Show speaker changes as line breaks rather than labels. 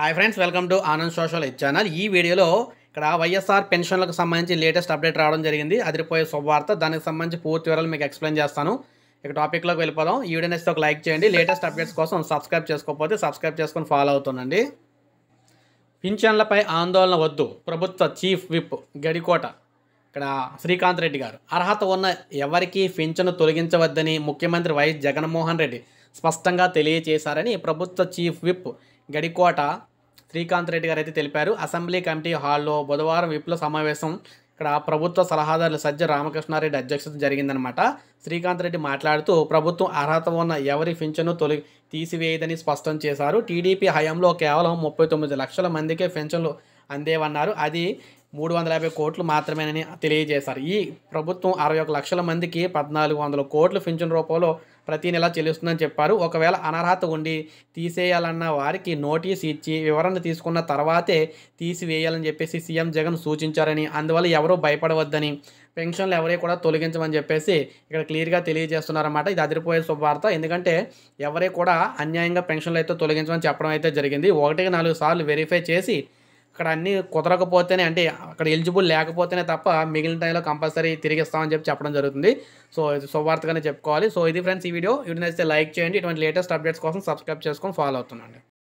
hi friends welcome to Anand social channel ఈ వీడియోలో ఇక్కడ వైఎస్ఆర్ పెన్షన్లకు సంబంధించి లేటెస్ట్ అప్డేట్ రావడం జరిగింది అదిరిపోయే శుభవార్త దానికి సంబంధించి పూర్తి వివరాలు మీకు ఎక్స్ప్లెయిన్ చేస్తాను ఇక టాపిక్లోకి వెళ్ళిపోదాం ఈ వీడియో నచ్చితే ఒక లైక్ చేయండి లేటెస్ట్ అప్డేట్స్ కోసం సబ్స్క్రైబ్ చేసుకోకపోతే సబ్స్క్రైబ్ చేసుకొని ఫాలో అవుతుందండి పింఛన్లపై ఆందోళన వద్దు ప్రభుత్వ చీఫ్ విప్ గడికోట ఇక్కడ శ్రీకాంత్ రెడ్డి గారు అర్హత ఉన్న ఎవరికీ పింఛను తొలగించవద్దని ముఖ్యమంత్రి వైఎస్ జగన్మోహన్ రెడ్డి స్పష్టంగా తెలియజేశారని ప్రభుత్వ చీఫ్ విప్ గడికోట శ్రీకాంత్ రెడ్డి గారు అయితే తెలిపారు అసెంబ్లీ కమిటీ హాల్లో బుధవారం విప్లవ సమావేశం ఇక్కడ ప్రభుత్వ సలహాదారులు సజ్జ రామకృష్ణారెడ్డి అధ్యక్షత జరిగిందనమాట శ్రీకాంత్ రెడ్డి మాట్లాడుతూ ప్రభుత్వం అర్హత ఉన్న ఎవరి పింఛను తొలి తీసివేయదని స్పష్టం చేశారు టీడీపీ హయాంలో కేవలం ముప్పై తొమ్మిది లక్షల మందికే పెన్షన్లు అందేవన్నారు అది మూడు వందల యాభై కోట్లు మాత్రమేనని తెలియజేశారు ఈ ప్రభుత్వం అరవై ఒక లక్షల మందికి పద్నాలుగు వందల కోట్లు పింఛన్ రూపంలో ప్రతి నెల చెల్లిస్తుందని చెప్పారు ఒకవేళ అనర్హత ఉండి తీసేయాలన్న వారికి నోటీస్ ఇచ్చి వివరణ తీసుకున్న తర్వాతే తీసివేయాలని చెప్పేసి సీఎం జగన్ సూచించారని అందువల్ల ఎవరూ భయపడవద్దని పెన్షన్లు ఎవరే కూడా తొలగించమని చెప్పేసి ఇక్కడ క్లియర్గా తెలియజేస్తున్నారన్నమాట ఇది అదిరిపోయే శుభవార్త ఎందుకంటే ఎవరే కూడా అన్యాయంగా పెన్షన్లు అయితే తొలగించమని చెప్పడం అయితే జరిగింది ఒకటికి నాలుగు సార్లు వెరిఫై చేసి అక్కడ అన్ని కుదరకపోతేనే అంటే అక్కడ ఎలిజిబుల్ లేకపోతేనే తప్ప మిగిలిన టైంలో కంపల్సరీ తిరిగిస్తామని చెప్పి చెప్పడం జరుగుతుంది సో ఇది శుభార్తగానే చెప్పుకోవాలి సో ఇది ఫ్రెండ్స్ ఈ వీడియో ఇటు నచ్చితే లైక్ చేయండి ఇటువంటి లేటెస్ట్ అప్డేట్స్ కోసం సబ్స్క్రైబ్ చేసుకొని ఫాలో అవుతుందండి